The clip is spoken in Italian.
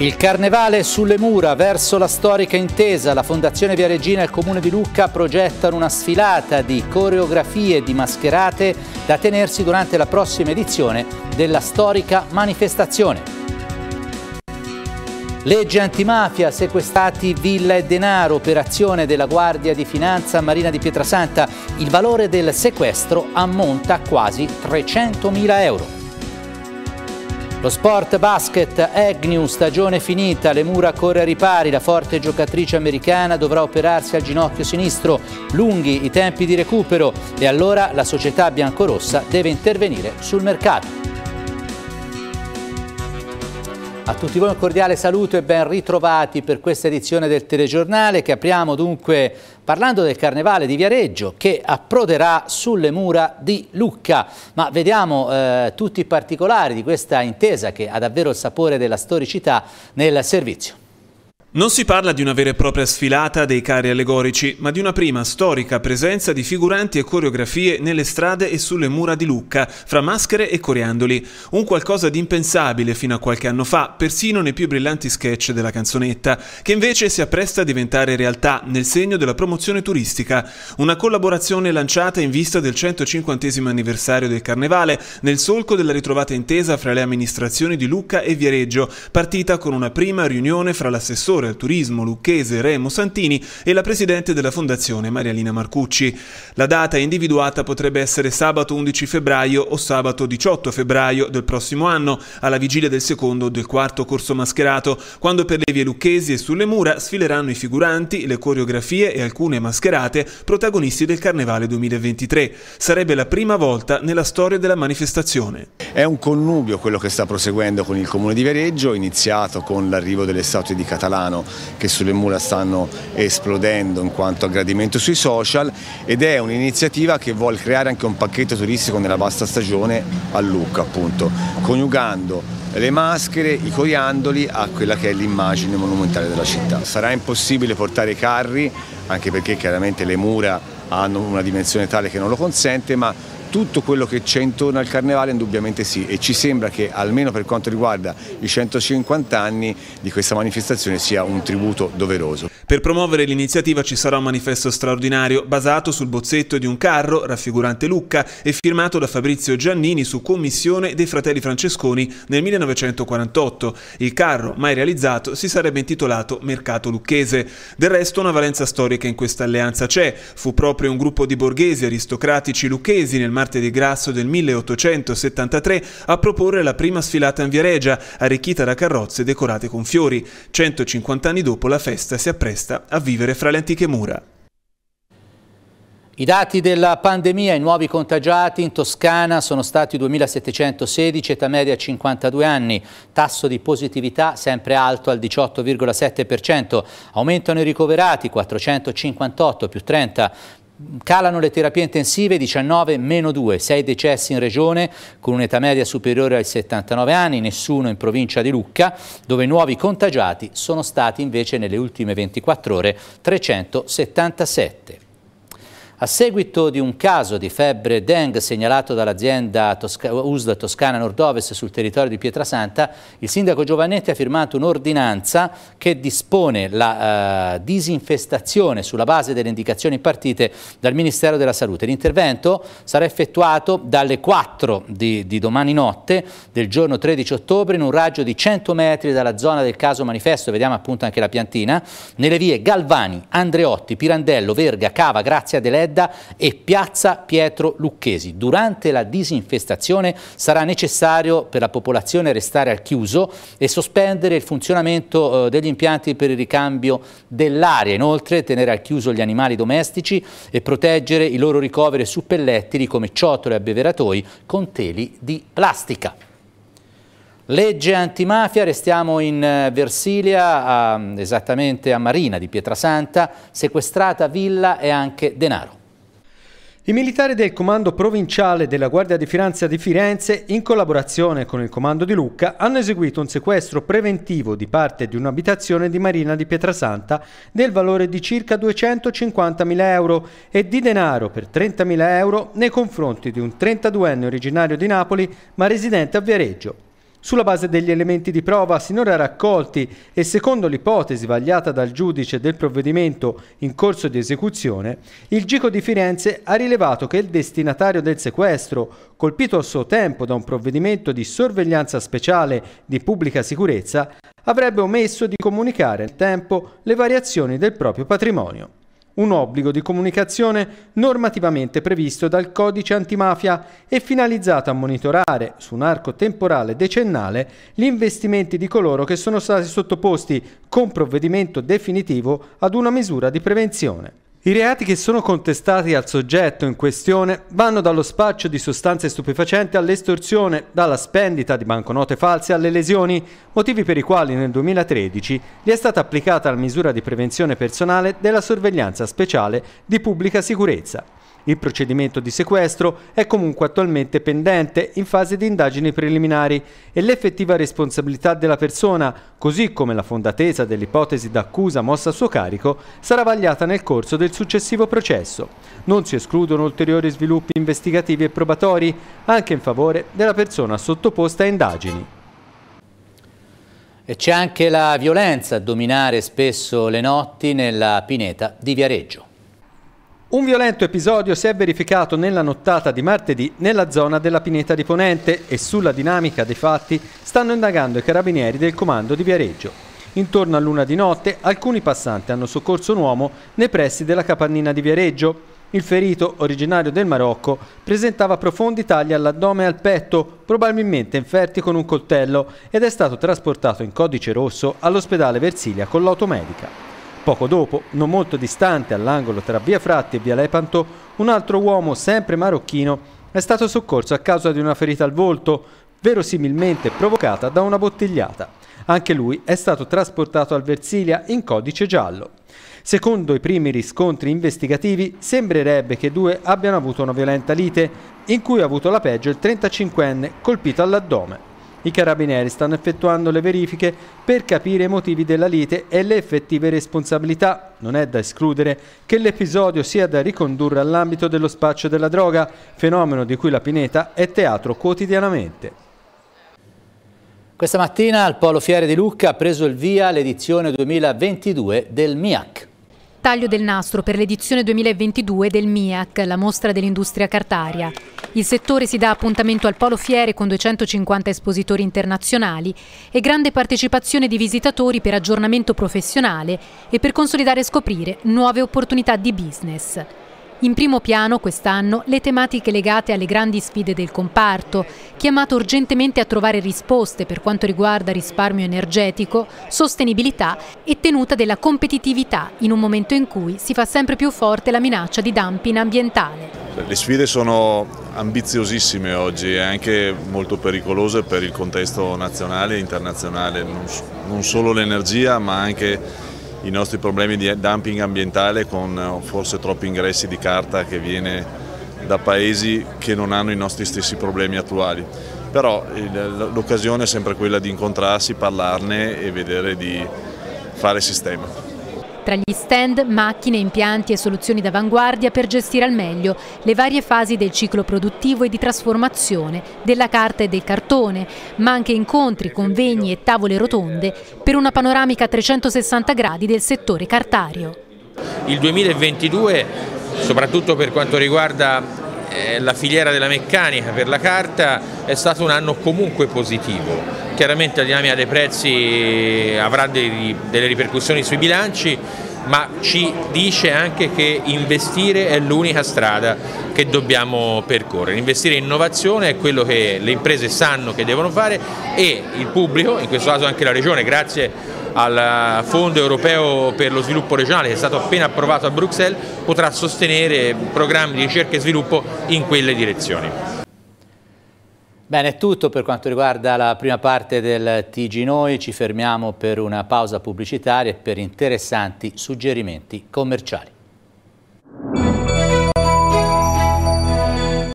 Il carnevale sulle mura verso la storica intesa, la Fondazione Via Regina e il Comune di Lucca progettano una sfilata di coreografie di mascherate da tenersi durante la prossima edizione della storica manifestazione. Legge antimafia, sequestrati villa e denaro, operazione della Guardia di Finanza Marina di Pietrasanta. Il valore del sequestro ammonta a quasi 300.000 euro. Lo sport basket Agnew, stagione finita, le mura corre a ripari, la forte giocatrice americana dovrà operarsi al ginocchio sinistro, lunghi i tempi di recupero e allora la società biancorossa deve intervenire sul mercato. A tutti voi un cordiale saluto e ben ritrovati per questa edizione del telegiornale che apriamo dunque parlando del Carnevale di Viareggio che approderà sulle mura di Lucca. Ma vediamo eh, tutti i particolari di questa intesa che ha davvero il sapore della storicità nel servizio. Non si parla di una vera e propria sfilata dei carri allegorici, ma di una prima storica presenza di figuranti e coreografie nelle strade e sulle mura di Lucca, fra maschere e coriandoli. Un qualcosa di impensabile fino a qualche anno fa, persino nei più brillanti sketch della canzonetta, che invece si appresta a diventare realtà nel segno della promozione turistica. Una collaborazione lanciata in vista del 150 anniversario del Carnevale, nel solco della ritrovata intesa fra le amministrazioni di Lucca e Viareggio, partita con una prima riunione fra l'assessore assessore al turismo lucchese Remo Santini e la presidente della fondazione Marialina Marcucci. La data individuata potrebbe essere sabato 11 febbraio o sabato 18 febbraio del prossimo anno, alla vigilia del secondo o del quarto corso mascherato, quando per le vie lucchesi e sulle mura sfileranno i figuranti, le coreografie e alcune mascherate protagonisti del Carnevale 2023. Sarebbe la prima volta nella storia della manifestazione. È un connubio quello che sta proseguendo con il Comune di Viareggio, iniziato con l'arrivo delle statue di Catalano Milano che sulle mura stanno esplodendo in quanto a gradimento sui social ed è un'iniziativa che vuole creare anche un pacchetto turistico nella vasta stagione a Lucca appunto, coniugando le maschere, i coriandoli a quella che è l'immagine monumentale della città. Sarà impossibile portare i carri anche perché chiaramente le mura hanno una dimensione tale che non lo consente ma tutto quello che c'è intorno al carnevale indubbiamente sì e ci sembra che almeno per quanto riguarda i 150 anni di questa manifestazione sia un tributo doveroso. Per promuovere l'iniziativa ci sarà un manifesto straordinario basato sul bozzetto di un carro raffigurante Lucca e firmato da Fabrizio Giannini su commissione dei fratelli francesconi nel 1948. Il carro, mai realizzato, si sarebbe intitolato Mercato Lucchese. Del resto una valenza storica in questa alleanza c'è. Fu proprio un gruppo di borghesi aristocratici lucchesi nel martedì grasso del 1873 a proporre la prima sfilata in Viareggia, arricchita da carrozze decorate con fiori. 150 anni dopo la festa si appresta resta a vivere fra le antiche mura. I dati della pandemia, i nuovi contagiati in Toscana sono stati 2.716, età media 52 anni, tasso di positività sempre alto al 18,7%, aumentano i ricoverati 458 più 30, Calano le terapie intensive 19 meno 2, 6 decessi in regione con un'età media superiore ai 79 anni, nessuno in provincia di Lucca, dove i nuovi contagiati sono stati invece nelle ultime 24 ore 377. A seguito di un caso di febbre dengue segnalato dall'azienda Tosca, USL Toscana Nord-Ovest sul territorio di Pietrasanta, il sindaco Giovannetti ha firmato un'ordinanza che dispone la eh, disinfestazione sulla base delle indicazioni partite dal Ministero della Salute. L'intervento sarà effettuato dalle 4 di, di domani notte del giorno 13 ottobre in un raggio di 100 metri dalla zona del caso manifesto, vediamo appunto anche la piantina, nelle vie Galvani, Andreotti, Pirandello, Verga, Cava, Grazia Deledda Sedda e piazza Pietro Lucchesi. Durante la disinfestazione sarà necessario per la popolazione restare al chiuso e sospendere il funzionamento eh, degli impianti per il ricambio dell'aria. Inoltre tenere al chiuso gli animali domestici e proteggere i loro ricoveri su pellettili come ciotole e abbeveratoi con teli di plastica. Legge antimafia, restiamo in eh, Versilia, a, esattamente a Marina di Pietrasanta, sequestrata villa e anche denaro. I militari del Comando Provinciale della Guardia di Finanza di Firenze, in collaborazione con il Comando di Lucca, hanno eseguito un sequestro preventivo di parte di un'abitazione di Marina di Pietrasanta del valore di circa 250.000 euro e di denaro per 30.000 euro nei confronti di un 32enne originario di Napoli ma residente a Viareggio. Sulla base degli elementi di prova sinora raccolti e secondo l'ipotesi vagliata dal giudice del provvedimento in corso di esecuzione, il Gico di Firenze ha rilevato che il destinatario del sequestro, colpito a suo tempo da un provvedimento di sorveglianza speciale di pubblica sicurezza, avrebbe omesso di comunicare nel tempo le variazioni del proprio patrimonio un obbligo di comunicazione normativamente previsto dal codice antimafia e finalizzato a monitorare su un arco temporale decennale gli investimenti di coloro che sono stati sottoposti con provvedimento definitivo ad una misura di prevenzione. I reati che sono contestati al soggetto in questione vanno dallo spaccio di sostanze stupefacenti all'estorsione, dalla spendita di banconote false alle lesioni, motivi per i quali nel 2013 gli è stata applicata la misura di prevenzione personale della sorveglianza speciale di pubblica sicurezza. Il procedimento di sequestro è comunque attualmente pendente in fase di indagini preliminari e l'effettiva responsabilità della persona, così come la fondatezza dell'ipotesi d'accusa mossa a suo carico, sarà vagliata nel corso del successivo processo. Non si escludono ulteriori sviluppi investigativi e probatori, anche in favore della persona sottoposta a indagini. E c'è anche la violenza a dominare spesso le notti nella pineta di Viareggio. Un violento episodio si è verificato nella nottata di martedì nella zona della Pineta di Ponente e sulla dinamica dei fatti stanno indagando i carabinieri del comando di Viareggio. Intorno a luna di notte alcuni passanti hanno soccorso un uomo nei pressi della capannina di Viareggio. Il ferito, originario del Marocco, presentava profondi tagli all'addome e al petto, probabilmente inferti con un coltello, ed è stato trasportato in codice rosso all'ospedale Versilia con l'automedica. Poco dopo, non molto distante all'angolo tra via Fratti e via Lepanto, un altro uomo, sempre marocchino, è stato soccorso a causa di una ferita al volto, verosimilmente provocata da una bottigliata. Anche lui è stato trasportato al Versilia in codice giallo. Secondo i primi riscontri investigativi, sembrerebbe che i due abbiano avuto una violenta lite, in cui ha avuto la peggio il 35enne colpito all'addome. I carabinieri stanno effettuando le verifiche per capire i motivi della lite e le effettive responsabilità. Non è da escludere che l'episodio sia da ricondurre all'ambito dello spaccio della droga, fenomeno di cui la Pineta è teatro quotidianamente. Questa mattina al Polo Fiere di Lucca ha preso il via l'edizione 2022 del MIAC. Taglio del nastro per l'edizione 2022 del MIAC, la mostra dell'industria cartaria. Il settore si dà appuntamento al Polo Fiere con 250 espositori internazionali e grande partecipazione di visitatori per aggiornamento professionale e per consolidare e scoprire nuove opportunità di business. In primo piano quest'anno le tematiche legate alle grandi sfide del comparto, chiamato urgentemente a trovare risposte per quanto riguarda risparmio energetico, sostenibilità e tenuta della competitività in un momento in cui si fa sempre più forte la minaccia di dumping ambientale. Le sfide sono ambiziosissime oggi e anche molto pericolose per il contesto nazionale e internazionale, non, solo l'energia ma anche i nostri problemi di dumping ambientale con eh, forse troppi ingressi di carta che viene da paesi che non hanno i nostri stessi problemi attuali. Però l'occasione è sempre quella di incontrarsi, parlarne e vedere di fare sistema tra gli stand, macchine, impianti e soluzioni d'avanguardia per gestire al meglio le varie fasi del ciclo produttivo e di trasformazione della carta e del cartone, ma anche incontri, convegni e tavole rotonde per una panoramica a 360 gradi del settore cartario. Il 2022, soprattutto per quanto riguarda eh, la filiera della meccanica per la carta, è stato un anno comunque positivo chiaramente la dinamica dei prezzi avrà dei, delle ripercussioni sui bilanci ma ci dice anche che investire è l'unica strada che dobbiamo percorrere. Investire in innovazione è quello che le imprese sanno che devono fare e il pubblico, in questo caso anche la Regione, grazie al Fondo Europeo per lo Sviluppo Regionale che è stato appena approvato a Bruxelles, potrà sostenere programmi di ricerca e sviluppo in quelle direzioni. Bene, è tutto per quanto riguarda la prima parte del TG Noi, ci fermiamo per una pausa pubblicitaria e per interessanti suggerimenti commerciali.